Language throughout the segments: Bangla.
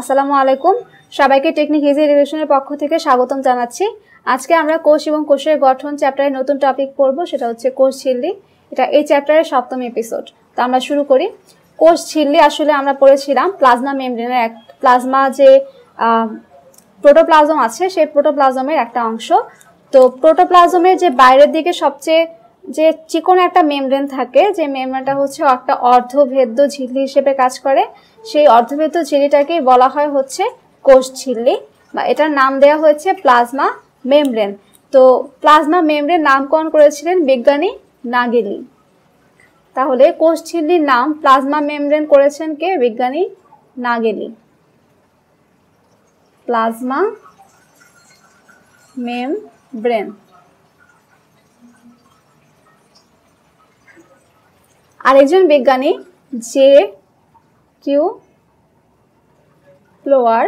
আসসালামু আলাইকুম সবাইকে টেকনিক ইজি রিলেশনের পক্ষ থেকে স্বাগতম জানাচ্ছি আজকে আমরা কোষ এবং কোষের গঠন চ্যাপ্টারে নতুন টপিক পড়ব সেটা হচ্ছে কোষ ঝিল্লি এটা এই চ্যাপ্টারের সপ্তম এপিসোড তো আমরা শুরু করি কোষ ঝিল্লি আসলে আমরা পড়েছিলাম প্লাজমা মেমব্রেনের এক প্লাজমা যে প্রোটোপ্লাজম আছে সেই প্রোটোপ্লাজমের একটা অংশ তো প্রোটোপ্লাজমের যে বাইরের দিকে সবচেয়ে যে চিকন একটা মেমব্রেন থাকে যে মেমব্রেনটা হচ্ছে একটা অর্ধভেদ্য ঝিল্লি হিসেবে কাজ করে সেই অর্ধভেদ্য ঝিল্লিটাকেই বলা হয় হচ্ছে কোষ ঝিল্লি বা এটার নাম দেওয়া হয়েছে প্লাজমা মেমব্রেন তো প্লাজমা মেমব্রেন নামকরণ করেছিলেন বিজ্ঞানী নাগেলি তাহলে কোষ ঝিল্লির নাম প্লাজমা মেমব্রেন করেছেন কে বিজ্ঞানী নাগেলি প্লাজমা মেমব্রেন আরেকজন বিজ্ঞানী জে কিউ ফ্লোয়ার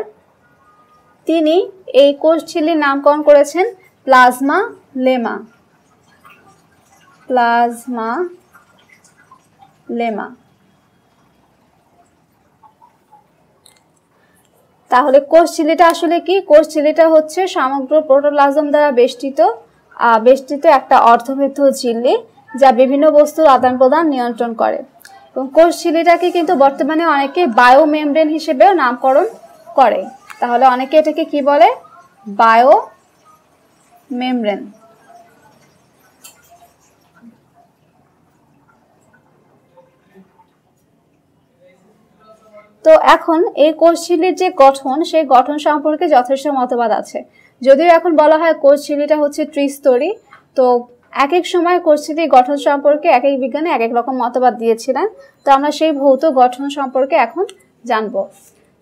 তিনি এই কোষ ঝিল্লির নামকরণ করেছেন প্লাজমা লেমা প্লাজমা লেমা তাহলে কোষ ঝিল্লিটা আসলে কি কোষ ঝিল্লিটা হচ্ছে সমগ্র প্রোটোপ্লাজম দ্বারা বেষ্টিত বেষ্টিত একটা অর্ধমেধ ঝিল্লি যা বিভিন্ন বস্তুর আদান প্রদান নিয়ন্ত্রণ করে এবং কোষ ঝিল্লিটাকে কিন্তু বর্তমানে অনেকে বায়ো মেমব্রেন হিসেবেও নামকরণ করে তাহলে অনেকে এটাকে কি বলে বায়ো মেমব্রেন তো এখন এই কোষঝিল্লির যে গঠন সেই গঠন সম্পর্কে যথেষ্ট মতবাদ আছে যদিও এখন বলা হয় কোষঝিল্লিটা হচ্ছে ত্রিস্তরী তো এক এক সময় কর্স্মৃতি গঠন সম্পর্কে এক এক বিজ্ঞানী এক এক রকম মতবাদ দিয়েছিলেন তো আমরা সেই ভৌত গঠন সম্পর্কে এখন জানব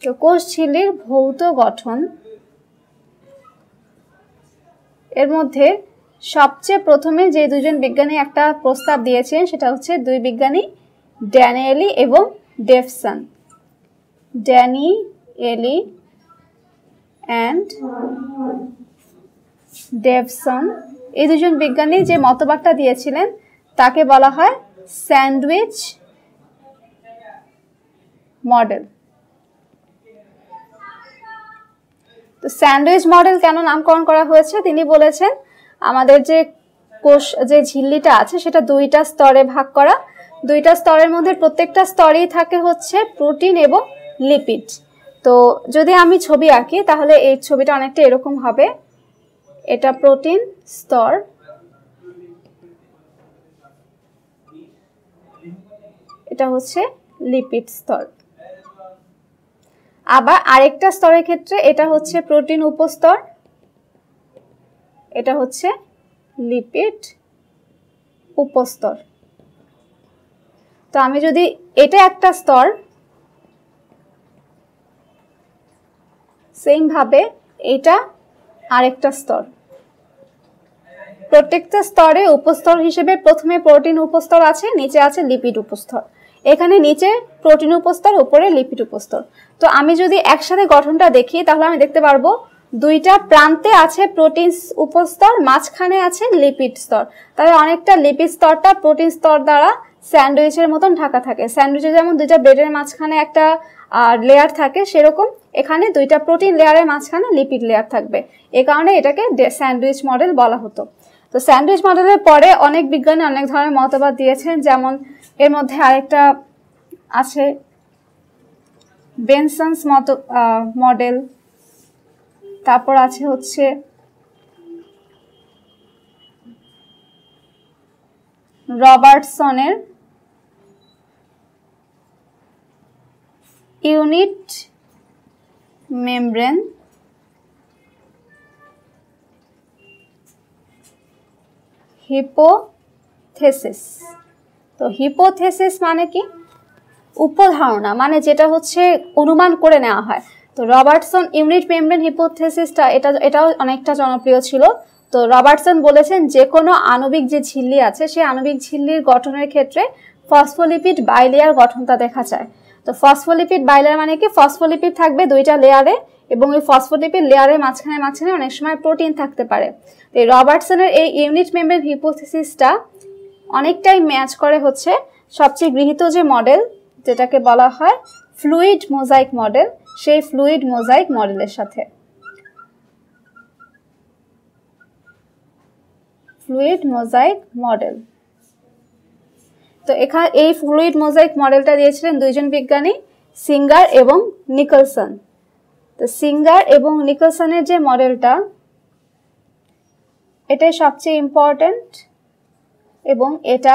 তো কোষঝিল্লির ভৌত গঠন এর মধ্যে সবচেয়ে প্রথমে যে দুজন বিজ্ঞানী একটা প্রস্তাব দিয়েছেন সেটা হচ্ছে দুই বিজ্ঞানী ড্যানিয়েলি এবং ডেফসন ড্যানি এলি অ্যান্ড ডেভসন এই দুজন বিজ্ঞানী যে মতবাদটা দিয়েছিলেন তাকে বলা হয় স্যান্ডউইচ মডেল তো স্যান্ডউইচ মডেল কেন নামকরণ করা হয়েছে তিনি বলেছেন আমাদের যে কোষ যে ঝিল্লিটা আছে সেটা দুইটা স্তরে ভাগ করা দুইটা স্তরের মধ্যে প্রত্যেকটা স্তরেই থাকে হচ্ছে প্রোটিন এবং লিপিড তো যদি আমি ছবি আঁকি তাহলে এই ছবিটা অনেকটা এরকম হবে এটা প্রোটিন স্তর এটা হচ্ছে লিপিড স্তর আবার আরেকটা স্তরের ক্ষেত্রে এটা হচ্ছে প্রোটিন উপস্তর এটা হচ্ছে লিপিড উপস্তর তো আমি যদি এটা একটা স্তর ভাবে এটা আরেকটা স্তর প্রত্যেকটা স্তরে উপস্তর হিসেবে প্রথমে প্রোটিন উপস্তর আছে নিচে আছে লিপিড উপস্তর এখানে নিচে প্রোটিন উপস্তর উপরে লিপিড উপস্তর তো আমি যদি একসাথে গঠনটা দেখি তাহলে আমি দেখতে পারবো দুইটা প্রান্তে আছে প্রোটিন উপস্তর মাঝখানে আছে লিপিড স্তর তাহলে অনেকটা লিপিড স্তরটা প্রোটিন স্তর দ্বারা স্যান্ডউইচের মতন ঢাকা থাকে স্যান্ডউইচে যেমন দুইটা ব্রেডের মাঝখানে একটা আর লেয়ার থাকে সেরকম এখানে দুইটা প্রোটিন লেয়ারের মাঝখানে লিপিড লেয়ার থাকবে এ কারণে এটাকে স্যান্ডউইচ মডেল বলা হতো তো স্যান্ডউইচ মডেলের পরে অনেক বিজ্ঞানী অনেক ধরনের মতবাদ দিয়েছেন যেমন এর মধ্যে আরেকটা আছে বেনসন্স মত মডেল তারপর আছে হচ্ছে রবার্টসনের ইউনিট মেমব্রেন হিপোথেসিস তো হিপোথেসিস মানে কি উপধারণা মানে যেটা হচ্ছে অনুমান করে নেওয়া হয় তো রবার্টসন ইউনিট মেমব্রেন হিপোথেসিসটা এটা এটাও অনেকটা জনপ্রিয় ছিল তো রবার্টসন বলেছেন যে কোনো আণবিক যে ঝিল্লি আছে সেই আণবিক ঝিল্লির গঠনের ক্ষেত্রে ফসফোলিপিড বাইলিয়ার গঠনটা দেখা যায় তো ফসফোলিপিড বাইলার মানে কি ফসফোলিপিড থাকবে দুইটা লেয়ারে এবং ওই ফসফোলিপিড লেয়ারের মাঝখানে মাঝখানে অনেক সময় প্রোটিন থাকতে পারে তো এই রবার্টসনের এই ইউনিট মেমব্রেন হিপোথিসিসটা অনেকটাই ম্যাচ করে হচ্ছে সবচেয়ে গৃহীত যে মডেল যেটাকে বলা হয় ফ্লুইড মোজাইক মডেল সেই ফ্লুইড মোজাইক মডেলের সাথে ফ্লুইড মোজাইক মডেল তো এখানে এই ফ্লুইড মোজাইক মডেলটা দিয়েছিলেন দুইজন বিজ্ঞানী সিঙ্গার এবং নিকলসন তো সিঙ্গার এবং নিকলসনের যে মডেলটা এটাই সবচেয়ে ইম্পর্ট্যান্ট এবং এটা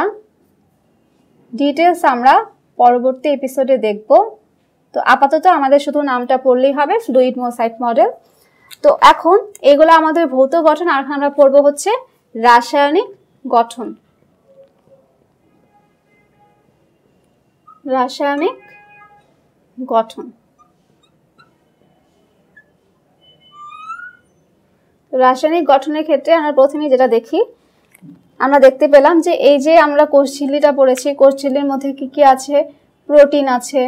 ডিটেলস আমরা পরবর্তী এপিসোডে দেখব তো আপাতত আমাদের শুধু নামটা পড়লেই হবে ফ্লুইড মোসাইক মডেল তো এখন এগুলো আমাদের ভৌত গঠন আর আমরা পড়ব হচ্ছে রাসায়নিক গঠন রাসায়নিক গঠন রাসায়নিক গঠনের ক্ষেত্রে আমরা প্রথমে যেটা দেখি আমরা দেখতে পেলাম যে এই যে আমরা কোষঝিল্লিটা ঝিল্লিটা পড়েছি কোষ ঝিল্লির মধ্যে কি কি আছে প্রোটিন আছে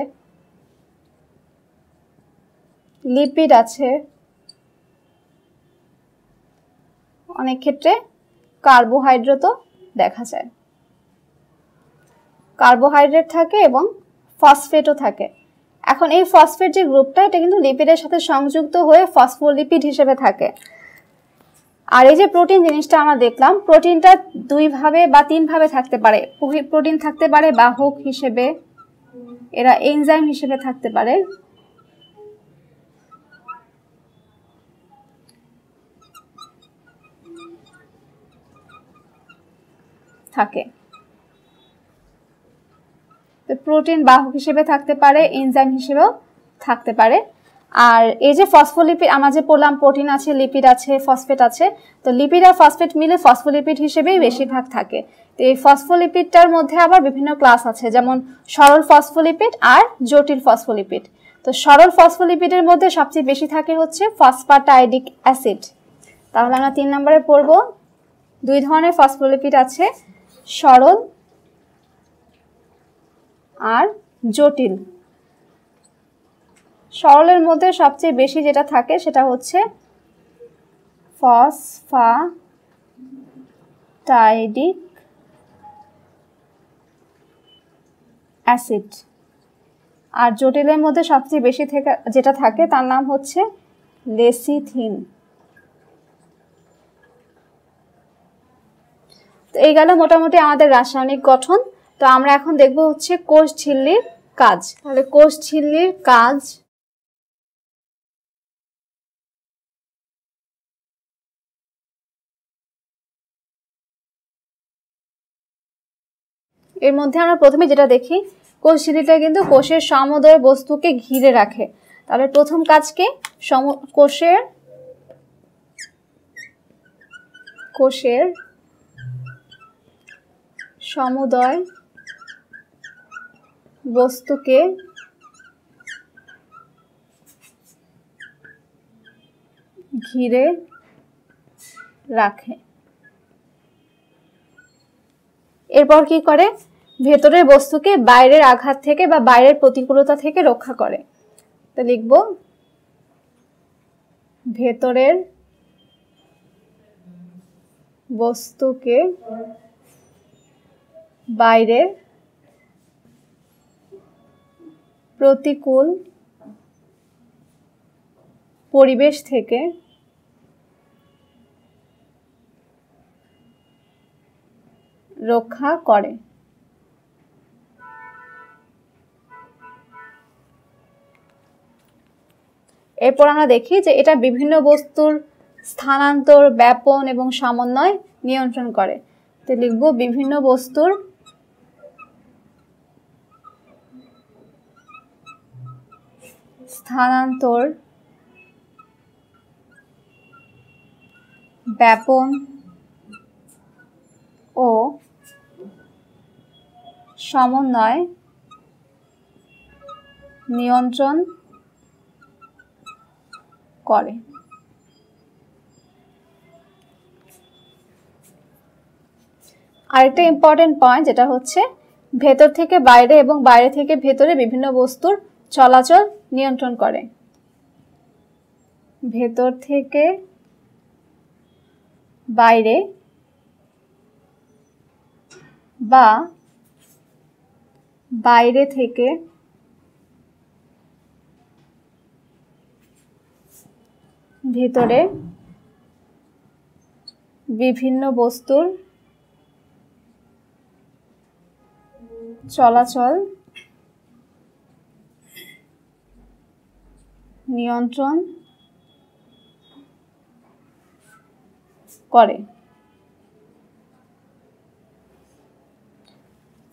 লিপিড আছে অনেক ক্ষেত্রে কার্বোহাইড্রেটও দেখা যায় কার্বোহাইড্রেট থাকে এবং ফসফেটও থাকে এখন এই ফসফেট যে গ্রুপটা এটা কিন্তু লিপিডের সাথে সংযুক্ত হয়ে ফসফোলিপিড হিসেবে থাকে আর এই যে প্রোটিন জিনিসটা আমরা দেখলাম প্রোটিনটা দুইভাবে বা তিনভাবে থাকতে পারে প্রোটিন থাকতে পারে বাহক হিসেবে এরা এনজাইম হিসেবে থাকতে পারে থাকে তো প্রোটিন বাহক হিসেবে থাকতে পারে এনজাইম হিসেবেও থাকতে পারে আর এই যে ফসফোলিপিড আমরা যে পড়লাম প্রোটিন আছে লিপিড আছে ফসফেট আছে তো লিপিড আর ফসফেট মিলে ফসফোলিপিড হিসেবেই বেশিরভাগ থাকে তো এই ফসফোলিপিডটার মধ্যে আবার বিভিন্ন ক্লাস আছে যেমন সরল ফসফোলিপিড আর জটিল ফসফোলিপিড তো সরল ফসফোলিপিডের মধ্যে সবচেয়ে বেশি থাকে হচ্ছে ফসফাটাইডিক অ্যাসিড তাহলে আমরা তিন নম্বরে পড়ব দুই ধরনের ফসফোলিপিড আছে সরল আর জটিল সরলের মধ্যে সবচেয়ে বেশি যেটা থাকে সেটা হচ্ছে ফসফা টাইডিক অ্যাসিড আর জটিলের মধ্যে সবচেয়ে বেশি থেকে যেটা থাকে তার নাম হচ্ছে লেসিথিন তো এই গেল মোটামুটি আমাদের রাসায়নিক গঠন তো আমরা এখন দেখব হচ্ছে কোষ ঝিল্লির কাজ তাহলে কোষ ঝিল্লির কাজ এর মধ্যে আমরা প্রথমে যেটা দেখি কোষ ঝিল্লিটা কিন্তু কোষের সমদয় বস্তুকে ঘিরে রাখে তাহলে প্রথম কাজকে সম কোষের কোষের সমুদয় বস্তুকে ঘিরে রাখে এরপর কি করে ভেতরের বস্তুকে বাইরের আঘাত থেকে বা বাইরের প্রতিকূলতা থেকে রক্ষা করে তো লিখব ভেতরের বস্তুকে বাইরের প্রতিকূল পরিবেশ থেকে রক্ষা করে এরপর আমরা দেখি যে এটা বিভিন্ন বস্তুর স্থানান্তর ব্যাপন এবং সমন্বয় নিয়ন্ত্রণ করে তো লিখব বিভিন্ন বস্তুর স্থানান্তর ব্যাপন ও সমন্বয় নিয়ন্ত্রণ করে আরেকটা ইম্পর্টেন্ট পয়েন্ট যেটা হচ্ছে ভেতর থেকে বাইরে এবং বাইরে থেকে ভেতরে বিভিন্ন বস্তুর চলাচল নিয়ন্ত্রণ করে ভেতর থেকে বাইরে বা বাইরে থেকে ভেতরে বিভিন্ন বস্তুর চলাচল নিয়ন্ত্রণ করে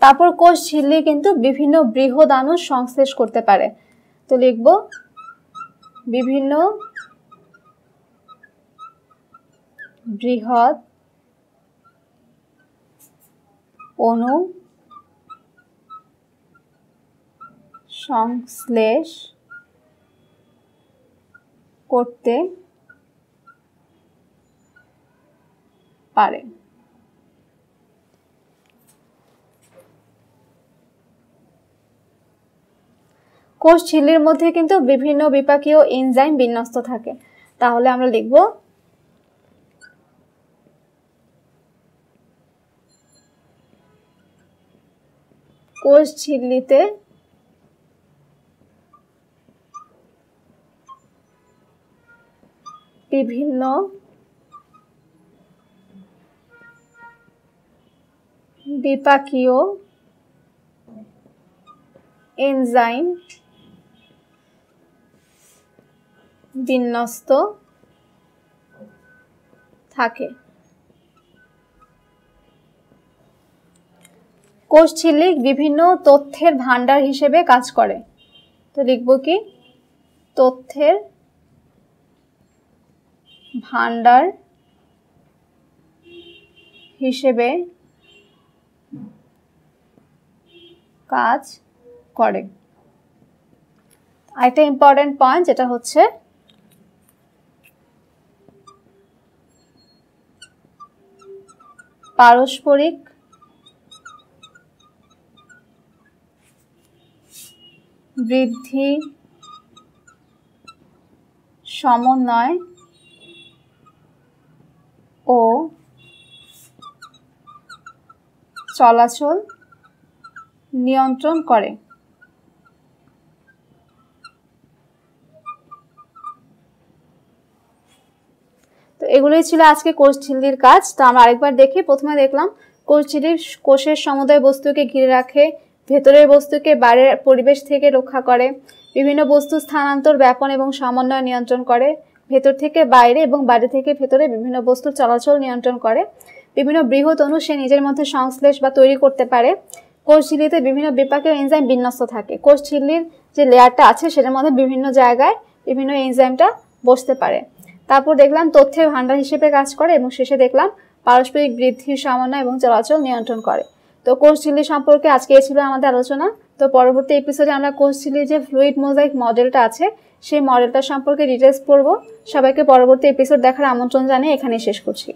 তারপর কোষ ঝিল্লি কিন্তু বিভিন্ন বৃহদাণু সংশ্লেষ করতে পারে তো লিখব বিভিন্ন বৃহৎ অনু সংশ্লেষ করতে পারে কোষ ঝিল্লির মধ্যে কিন্তু বিভিন্ন বিপাকীয় এনজাইম বিন্যস্ত থাকে তাহলে আমরা লিখব কোষ ঝিল্লিতে বিভিন্ন বিপাকীয় এনজাইম বিন্যস্ত থাকে কোষ ঝিল্লিক বিভিন্ন তথ্যের ভাণ্ডার হিসেবে কাজ করে তো লিখব কি তথ্যের ভান্ডার হিসেবে কাজ করে আরেকটা ইম্পর্টেন্ট পয়েন্ট যেটা হচ্ছে পারস্পরিক বৃদ্ধি সমন্বয় ও চলাচল নিয়ন্ত্রণ করে তো এগুলোই ছিল আজকে কোষঝিল্লির কাজ তো আমরা আরেকবার দেখি প্রথমে দেখলাম কোষঝিল্লির কোষের সমুদয় বস্তুকে ঘিরে রাখে ভেতরের বস্তুকে বাইরের পরিবেশ থেকে রক্ষা করে বিভিন্ন বস্তু স্থানান্তর ব্যাপন এবং সমন্বয় নিয়ন্ত্রণ করে ভেতর থেকে বাইরে এবং বাইরে থেকে ভেতরে বিভিন্ন বস্তুর চলাচল নিয়ন্ত্রণ করে বিভিন্ন বৃহৎ অণু সে নিজের মধ্যে সংশ্লেষ বা তৈরি করতে পারে কোষ ঝিল্লিতে বিভিন্ন বিপাকের এনজাইম বিন্যস্ত থাকে কোষ ঝিল্লির যে লেয়ারটা আছে সেটার মধ্যে বিভিন্ন জায়গায় বিভিন্ন এনজাইমটা বসতে পারে তারপর দেখলাম তথ্যের ভাণ্ডার হিসেবে কাজ করে এবং শেষে দেখলাম পারস্পরিক বৃদ্ধি সমন্বয় এবং চলাচল নিয়ন্ত্রণ করে তো কোষ ঝিল্লি সম্পর্কে আজকে ছিল আমাদের আলোচনা তো পরবর্তী এপিসোডে আমরা কোর্সছিলি যে ফ্লুইড মোজাইক মডেলটা আছে সেই মডেলটা সম্পর্কে ডিটেলস পড়ব সবাইকে পরবর্তী এপিসোড দেখার আমন্ত্রণ জানিয়ে এখানেই শেষ করছি